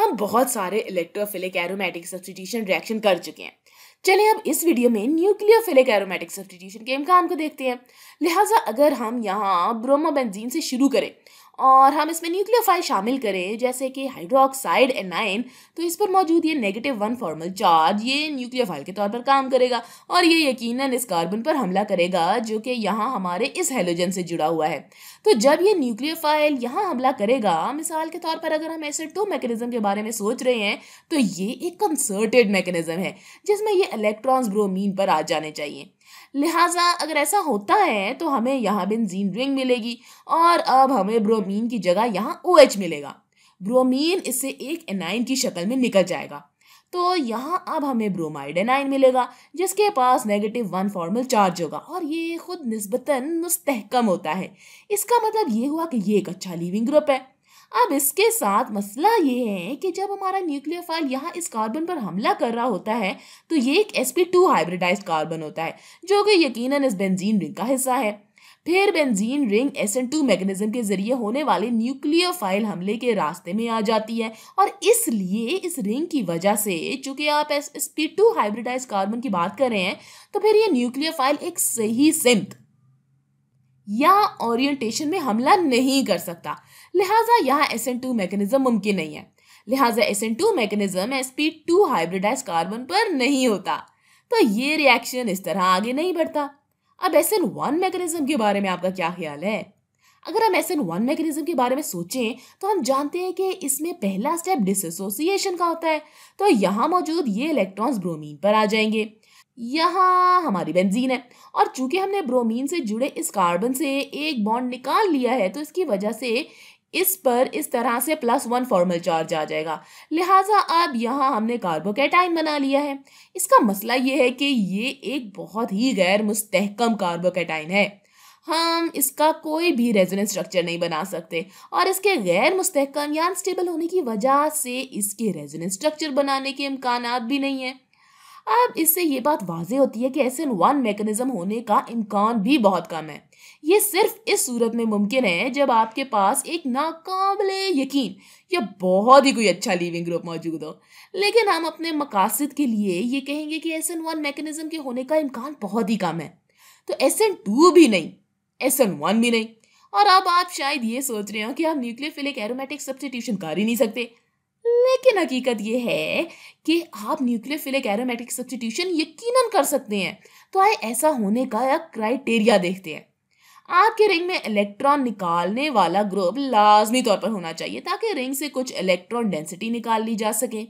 हम बहुत सारे इलेक्ट्रोफिलिक एरोमेटिक सब्सटीट्यूशन रिएक्शन कर चुके हैं चलिए अब इस वीडियो में न्यूक्लियोफिलिक एरोमेटिक सब्सटीट्यूशन के इम्कान को देखते हैं लिहाजा अगर हम यहाँ ब्रोमोबेंजीन से शुरू करें और हम इसमें न्यूक्लियोफाइल शामिल करें जैसे कि हाइड्रोक्साइड एनाइन तो इस पर मौजूद ये नेगेटिव वन फॉर्मल चार्ज ये न्यूक्लियोफाइल के तौर पर काम करेगा और ये यकीनन इस कार्बन पर हमला करेगा जो कि यहाँ हमारे इस हेलोजन से जुड़ा हुआ है तो जब ये न्यूक्लियोफाइल यहाँ हमला करेगा मिसाल के तौर पर अगर हम ऐसे टू मैकेनिज्म के बारे में सोच रहे हैं तो ये एक कंसर्टेड मैकेनिज्म है जिसमें ये इलेक्ट्रॉन्स ब्रोमीन पर आ जाने चाहिए लिहाजा अगर ऐसा होता है तो हमें यहाँ बेंजीन रिंग मिलेगी और अब हमें ब्रोमीन की जगह यहाँ ओ OH मिलेगा ब्रोमीन इससे एक एनाइन की शक्ल में निकल जाएगा तो यहाँ अब हमें ब्रोमाइड एनाइन मिलेगा जिसके पास नेगेटिव वन फॉर्मल चार्ज होगा और ये खुद नस्बता मुस्तहकम होता है इसका मतलब ये हुआ कि ये एक अच्छा लिविंग ग्रुप है अब इसके साथ मसला ये है कि जब हमारा न्यूक्लियर फाइल यहाँ इस कार्बन पर हमला कर रहा होता है तो ये एक S P two hybridise carbon होता है जो कि यकीनन इस बेंजीन रिंग का हिस्सा है फिर benzene ring S N two mechanism के जरिए होने वाले न्यूक्लियर फाइल हमले के रास्ते में आ जाती है और इसलिए इस रिंग की वजह से चूंकि आप S P two hybridise carbon की बात कर रहे हैं तो फिर ये न्यूक्लियर फाइल एक सही सिंथ या ओरिएंटेशन में हमला नहीं कर सकता लिहाजा यहाँ एस एन टू मैकेनिज्म मुमकिन नहीं है लिहाजा S N two mechanism S P two hybridise carbon पर नहीं होता तो ये रिएक्शन इस तरह आगे नहीं बढ़ता अब एस एन वन मैकेनिज्म के बारे में आपका क्या ख्याल है अगर हम एस एन वन मैकेनिज्म के बारे में सोचें तो हम जानते हैं कि इसमें पहला स्टेप डिसोसिएशन का होता है तो यहाँ मौजूद ये इलेक्ट्रॉन्स ब्रोमीन पर आ जाएंगे यहाँ हमारी बेंजीन है और चूंकि हमने ब्रोमीन से जुड़े इस कार्बन से एक बॉन्ड निकाल लिया है तो इसकी वजह से इस पर इस तरह से प्लस वन फॉर्मल चार्ज आ जाएगा लिहाजा अब यहाँ हमने कार्बोकेटाइन बना लिया है इसका मसला ये है कि ये एक बहुत ही गैर मुस्तकम कार्बोकेटाइन है हम इसका कोई भी रेजोनेंस स्ट्रक्चर नहीं बना सकते और इसके गैर मुस्तकम या अनस्टेबल होने की वजह से इसके रेजोनेंस स्ट्रक्चर बनाने के इम्कान भी नहीं हैं अब इससे ये बात वाजे होती है कि एस एन वन मैकेनिज्म होने का इम्कान भी बहुत कम है ये सिर्फ इस सूरत में मुमकिन है जब आपके पास एक नाकबिल यकीन या बहुत ही कोई अच्छा लिविंग ग्रुप मौजूद हो लेकिन हम अपने मकासद के लिए ये कहेंगे कि एस एन वन मैकेनिज्म के होने का इम्कान बहुत ही कम है तो एस एन टू भी नहीं एस एन वन भी नहीं और अब आप शायद ये सोच रहे हो कि आप न्यूक्लियर फिलिक एरोमेटिक सब्सटीट्यूशन कर ही नहीं सकते लेकिन हकीकत ये है कि आप न्यूक्लियोफिलिक एरोमेटिक सब्सटीट्यूशन यकीनन कर सकते हैं तो आए ऐसा होने का या क्राइटेरिया देखते हैं आपके रिंग में इलेक्ट्रॉन निकालने वाला ग्रुप लाजमी तौर पर होना चाहिए ताकि रिंग से कुछ इलेक्ट्रॉन डेंसिटी निकाल ली जा सके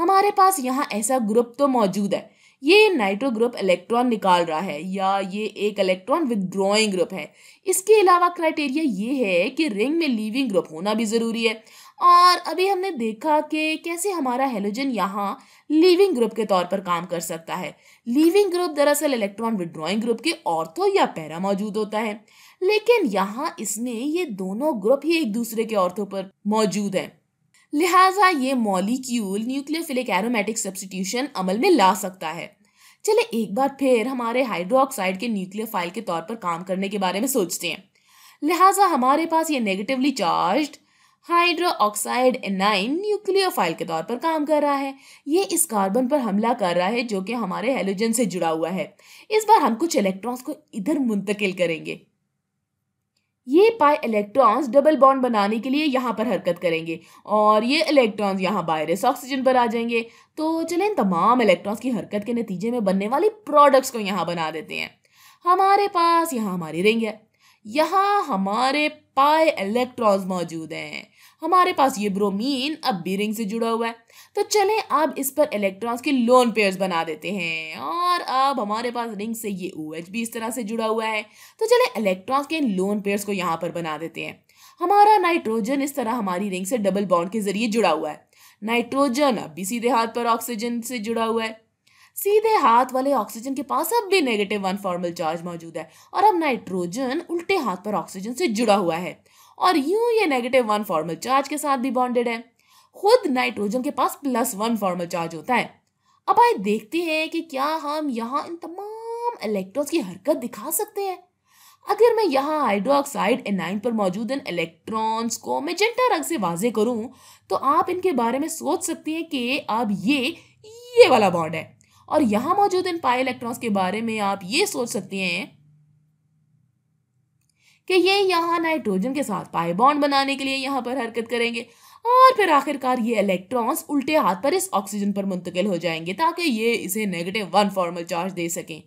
हमारे पास यहाँ ऐसा ग्रुप तो मौजूद है ये नाइट्रो ग्रुप इलेक्ट्रॉन निकाल रहा है या ये एक इलेक्ट्रॉन विदड्रॉइंग ग्रुप है इसके अलावा क्राइटेरिया ये है कि रिंग में लीविंग ग्रुप होना भी ज़रूरी है और अभी हमने देखा कि कैसे हमारा हेलोजन यहाँ लीविंग ग्रुप के तौर पर काम कर सकता है लीविंग ग्रुप दरअसल इलेक्ट्रॉन विड्रॉइंग ग्रुप के ऑर्थो या पैरा मौजूद होता है लेकिन यहाँ इसमें ये दोनों ग्रुप ही एक दूसरे के ऑर्थो पर मौजूद है लिहाजा ये मॉलिक्यूल न्यूक्लियोफिलिक एरोमेटिक सब्सटीट्यूशन अमल में ला सकता है चले एक बार फिर हमारे हाइड्रोक्साइड के न्यूक्लियोफाइल के तौर पर काम करने के बारे में सोचते हैं लिहाजा हमारे पास ये negatively charged hydroxide anion nucleophile के तौर पर काम कर रहा है ये इस कार्बन पर हमला कर रहा है जो कि हमारे हेलोजन से जुड़ा हुआ है इस बार हम कुछ इलेक्ट्रॉन्स को इधर मुंतकिल करेंगे ये पाई इलेक्ट्रॉन्स डबल बॉन्ड बनाने के लिए यहाँ पर हरकत करेंगे और ये इलेक्ट्रॉन्स यहाँ बायरस ऑक्सीजन पर आ जाएंगे तो चलें तमाम इलेक्ट्रॉन्स की हरकत के नतीजे में बनने वाली प्रोडक्ट्स को यहाँ बना देते हैं हमारे पास यहाँ हमारी रिंग है यहाँ हमारे पाए इलेक्ट्रॉन्स मौजूद हैं हमारे पास ये ब्रोमीन अब रिंग से जुड़ा हुआ है तो चले अब इस पर इलेक्ट्रॉन्स के लोन पेयर्स बना देते हैं और अब हमारे पास रिंग से ये ओ OH भी इस तरह से जुड़ा हुआ है तो चले इलेक्ट्रॉन्स के लोन पेयर्स को यहाँ पर बना देते हैं हमारा नाइट्रोजन इस तरह हमारी रिंग से डबल बॉन्ड के जरिए जुड़ा हुआ है नाइट्रोजन अब भी सीधे हाथ पर ऑक्सीजन से जुड़ा हुआ है सीधे हाथ वाले ऑक्सीजन के पास अब भी नेगेटिव वन फॉर्मल चार्ज मौजूद है और अब नाइट्रोजन उल्टे हाथ पर ऑक्सीजन से जुड़ा हुआ है और यूं ये नेगेटिव वन फॉर्मल चार्ज के साथ भी बॉन्डेड है खुद नाइट्रोजन के पास प्लस वन फॉर्मल चार्ज होता है अब आए देखते हैं कि क्या हम यहाँ इन तमाम इलेक्ट्रॉन्स की हरकत दिखा सकते हैं अगर मैं यहाँ हाइड्रोक्साइड एनाइन पर मौजूद इन इलेक्ट्रॉन्स को मेजेंटा रंग से वाजे करूँ तो आप इनके बारे में सोच सकते हैं कि अब ये ये वाला बॉन्ड है और यहाँ मौजूद इन पाई इलेक्ट्रॉन्स के बारे में आप ये सोच सकते हैं कि ये यहाँ नाइट्रोजन के साथ पाए बॉन्ड बनाने के लिए यहाँ पर हरकत करेंगे और फिर आखिरकार ये इलेक्ट्रॉन्स उल्टे हाथ पर इस ऑक्सीजन पर मुंतकिल हो जाएंगे ताकि ये इसे नेगेटिव वन फॉर्मल चार्ज दे सकें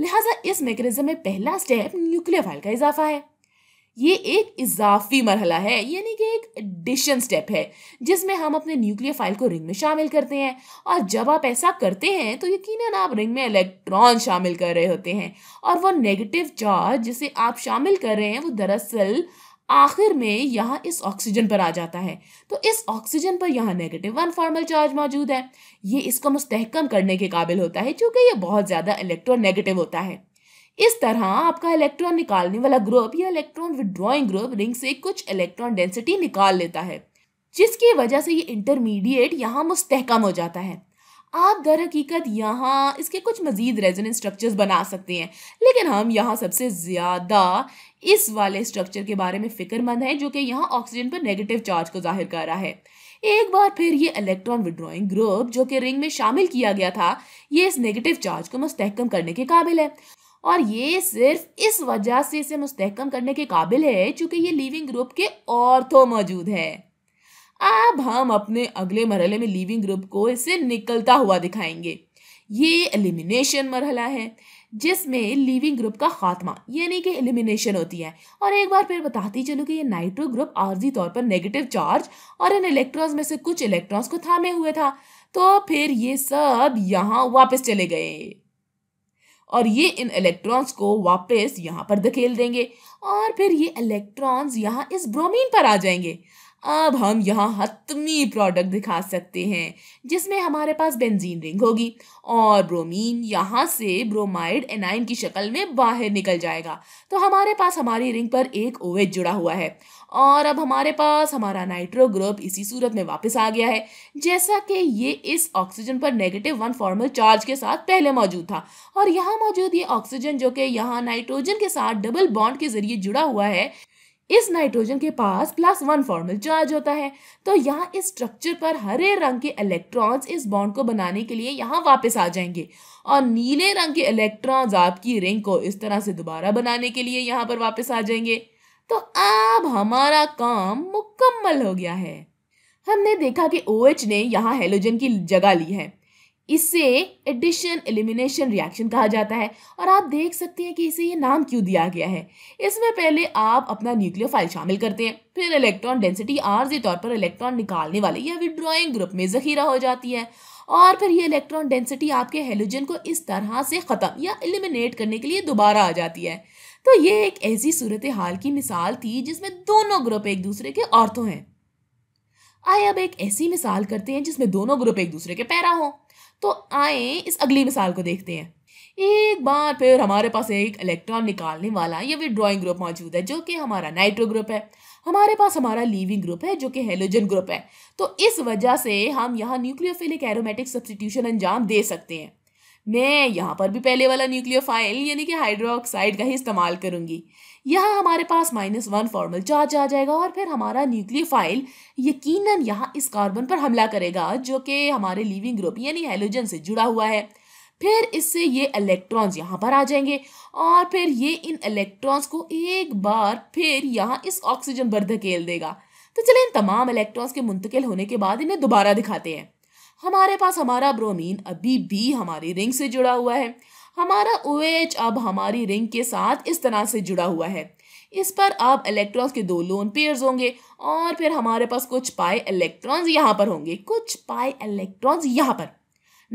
लिहाजा इस मेकनिज़म में पहला स्टेप न्यूक्लियोफाइल का इजाफा है ये एक इजाफी मरहला है यानी कि एक एडिशन स्टेप है जिसमें हम अपने न्यूक्लियर फाइल को रिंग में शामिल करते हैं और जब आप ऐसा करते हैं तो यकीन आप रिंग में इलेक्ट्रॉन शामिल कर रहे होते हैं और वो नेगेटिव चार्ज जिसे आप शामिल कर रहे हैं वो दरअसल आखिर में यहाँ इस ऑक्सीजन पर आ जाता है तो इस ऑक्सीजन पर यहाँ नेगेटिव वन फॉर्मल चार्ज मौजूद है ये इसको मुस्तहकम करने के काबिल होता है क्योंकि ये बहुत ज़्यादा इलेक्ट्रोनेगेटिव होता है इस तरह आपका इलेक्ट्रॉन निकालने वाला ग्रुप या इलेक्ट्रॉन विड्रॉइंग ग्रुप रिंग से कुछ इलेक्ट्रॉन डेंसिटी निकाल लेता है जिसकी वजह से ये इंटरमीडिएट यहाँ मुस्तकम हो जाता है आप दर हकीकत यहाँ इसके कुछ मज़ीद रेजोनेंस स्ट्रक्चर्स बना सकते हैं लेकिन हम यहाँ सबसे ज़्यादा इस वाले स्ट्रक्चर के बारे में फ़िक्रमंद हैं जो कि यहाँ ऑक्सीजन पर नेगेटिव चार्ज को जाहिर कर रहा है एक बार फिर ये इलेक्ट्रॉन विड्रॉइंग ग्रुप जो कि रिंग में शामिल किया गया था ये इस नेगेटिव चार्ज को मुस्तकम करने के काबिल है और ये सिर्फ इस वजह से इसे मुस्तकम करने के काबिल है चूंकि ये लिविंग ग्रुप के तो मौजूद है अब हम अपने अगले मरहले में लिविंग ग्रुप को इसे निकलता हुआ दिखाएंगे ये एलिमिनेशन मरहला है जिसमें लिविंग ग्रुप का खात्मा यानी कि एलिमिनेशन होती है और एक बार फिर बताती चलूँ कि ये नाइट्रो ग्रुप आर्जी तौर पर नेगेटिव चार्ज और इन इलेक्ट्रॉन्स में से कुछ इलेक्ट्रॉन्स को थामे हुए था तो फिर ये सब यहाँ वापस चले गए और ये इन इलेक्ट्रॉन्स को वापस यहाँ पर धकेल देंगे और फिर ये इलेक्ट्रॉन्स यहाँ इस ब्रोमीन पर आ जाएंगे अब हम यहाँ हतमी प्रोडक्ट दिखा सकते हैं जिसमें हमारे पास बेंजीन रिंग होगी और ब्रोमीन यहाँ से ब्रोमाइड एनाइन की शक्ल में बाहर निकल जाएगा तो हमारे पास हमारी रिंग पर एक ओवेज जुड़ा हुआ है और अब हमारे पास हमारा नाइट्रो ग्रुप इसी सूरत में वापस आ गया है जैसा कि ये इस ऑक्सीजन पर नेगेटिव वन फॉर्मल चार्ज के साथ पहले मौजूद था और यहाँ मौजूद ये ऑक्सीजन जो कि यहाँ नाइट्रोजन के साथ डबल बॉन्ड के जरिए जुड़ा हुआ है इस नाइट्रोजन के पास प्लस वन फॉर्मल चार्ज होता है तो यहाँ इस स्ट्रक्चर पर हरे रंग के इलेक्ट्रॉन्स इस बॉन्ड को बनाने के लिए यहाँ वापस आ जाएंगे और नीले रंग के इलेक्ट्रॉन्स आपकी रिंग को इस तरह से दोबारा बनाने के लिए यहाँ पर वापस आ जाएंगे तो अब हमारा काम मुकम्मल हो गया है हमने देखा कि ओ OH ने यहाँ हेलोजन की जगह ली है इसे एडिशन एलिमिनेशन रिएक्शन कहा जाता है और आप देख सकते हैं कि इसे ये नाम क्यों दिया गया है इसमें पहले आप अपना न्यूक्लियोफाइल शामिल करते हैं फिर इलेक्ट्रॉन डेंसिटी आर तौर पर इलेक्ट्रॉन निकालने वाले या विड्रॉइंग ग्रुप में जखीरा हो जाती है और फिर ये इलेक्ट्रॉन डेंसिटी आपके हेलोजन को इस तरह से ख़त्म या एलिमिनेट करने के लिए दोबारा आ जाती है तो ये एक ऐसी सूरत हाल की मिसाल थी जिसमें दोनों ग्रुप एक दूसरे के औरतों हैं आए अब एक ऐसी मिसाल करते हैं जिसमें दोनों ग्रुप एक दूसरे के पैरा हों तो आए इस अगली मिसाल को देखते हैं एक बार फिर हमारे पास एक इलेक्ट्रॉन निकालने वाला ये भी ड्राइंग ग्रुप मौजूद है जो कि हमारा नाइट्रो ग्रुप है हमारे पास हमारा लीविंग ग्रुप है जो कि हेलोजन ग्रुप है तो इस वजह से हम यहाँ न्यूक्लियोफिलिक एरोमेटिक सब्सटीट्यूशन अंजाम दे सकते हैं मैं यहाँ पर भी पहले वाला न्यूक्लियोफाइल यानी कि हाइड्रोक्साइड का ही इस्तेमाल करूँगी यहाँ हमारे पास माइनस वन फॉर्मल चार्ज आ जाएगा और फिर हमारा न्यूक्लियोफाइल यकीनन यहाँ इस कार्बन पर हमला करेगा जो कि हमारे लिविंग ग्रुप यानी हेलोजन से जुड़ा हुआ है फिर इससे ये इलेक्ट्रॉन्स यहाँ पर आ जाएंगे और फिर ये इन इलेक्ट्रॉन्स को एक बार फिर यहाँ इस ऑक्सीजन पर धकेल देगा तो चलिए इन तमाम इलेक्ट्रॉन्स के मुंतकिल होने के बाद इन्हें दोबारा दिखाते हैं हमारे पास हमारा ब्रोमीन अभी भी हमारी रिंग से जुड़ा हुआ है हमारा ओ OH अब हमारी रिंग के साथ इस तरह से जुड़ा हुआ है इस पर अब इलेक्ट्रॉन्स के दो लोन पेयर्स होंगे और फिर हमारे पास कुछ पाए इलेक्ट्रॉन्स यहाँ पर होंगे कुछ पाए इलेक्ट्रॉन्स यहाँ पर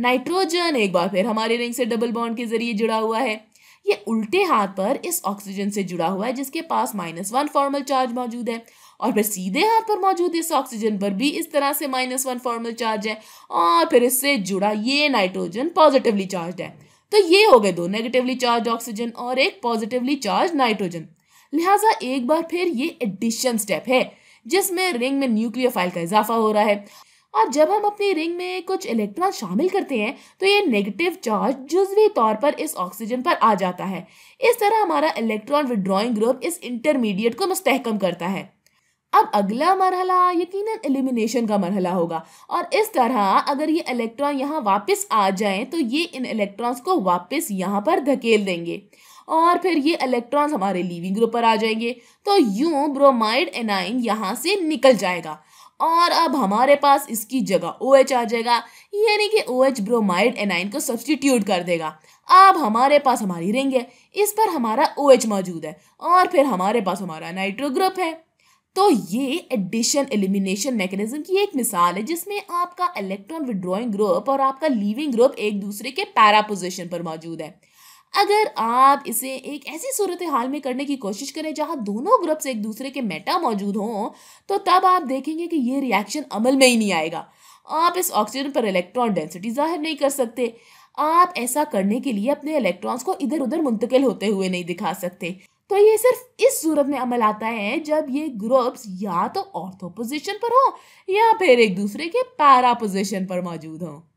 नाइट्रोजन एक बार फिर हमारे रिंग से डबल बॉन्ड के जरिए जुड़ा हुआ है ये उल्टे हाथ पर इस ऑक्सीजन से जुड़ा हुआ है जिसके पास माइनस वन फॉर्मल चार्ज मौजूद है और फिर सीधे हाथ पर मौजूद इस ऑक्सीजन पर भी इस तरह से माइनस वन फॉर्मल चार्ज है और फिर इससे जुड़ा ये नाइट्रोजन पॉजिटिवली चार्ज है तो ये हो गए दो नेगेटिवली चार्ज ऑक्सीजन और एक पॉजिटिवली चार्ज नाइट्रोजन लिहाजा एक बार फिर ये एडिशन स्टेप है जिसमें रिंग में न्यूक्लियोफाइल का इजाफा हो रहा है और जब हम अपनी रिंग में कुछ इलेक्ट्रॉन शामिल करते हैं तो ये नेगेटिव चार्ज जुजवी तौर पर इस ऑक्सीजन पर आ जाता है इस तरह हमारा इलेक्ट्रॉन विड्रॉइंग ग्रुप इस इंटरमीडिएट को मुस्तहकम करता है अब अगला मरहला यकीनन एलिमिनेशन का मरहला होगा और इस तरह अगर ये इलेक्ट्रॉन यहाँ वापस आ जाएं तो ये इन इलेक्ट्रॉन्स को वापस यहाँ पर धकेल देंगे और फिर ये इलेक्ट्रॉन्स हमारे लीविंग ग्रुप पर आ जाएंगे तो यूं ब्रोमाइड एनाइन यहाँ से निकल जाएगा और अब हमारे पास इसकी जगह ओ OH आ जाएगा यानी कि ओ OH ब्रोमाइड एनाइन को सब्सटीट्यूट कर देगा अब हमारे पास हमारी रिंग है इस पर हमारा ओ OH मौजूद है और फिर हमारे पास हमारा नाइट्रो ग्रुप है तो ये एडिशन एलिमिनेशन मैकेनिज्म की एक मिसाल है जिसमें आपका इलेक्ट्रॉन विड्रॉइंग ग्रुप और आपका लीविंग ग्रुप एक दूसरे के पैरा पोजिशन पर मौजूद है अगर आप इसे एक ऐसी सूरत हाल में करने की कोशिश करें जहां दोनों ग्रुप्स एक दूसरे के मेटा मौजूद हों तो तब आप देखेंगे कि ये रिएक्शन अमल में ही नहीं आएगा आप इस ऑक्सीजन पर इलेक्ट्रॉन डेंसिटी जाहिर नहीं कर सकते आप ऐसा करने के लिए अपने इलेक्ट्रॉन्स को इधर उधर मुंतकिल होते हुए नहीं दिखा सकते तो ये सिर्फ इस सूरत में अमल आता है जब ये ग्रुप्स या तो ऑर्थो पोजिशन पर हो या फिर एक दूसरे के पैरा पोजिशन पर मौजूद हों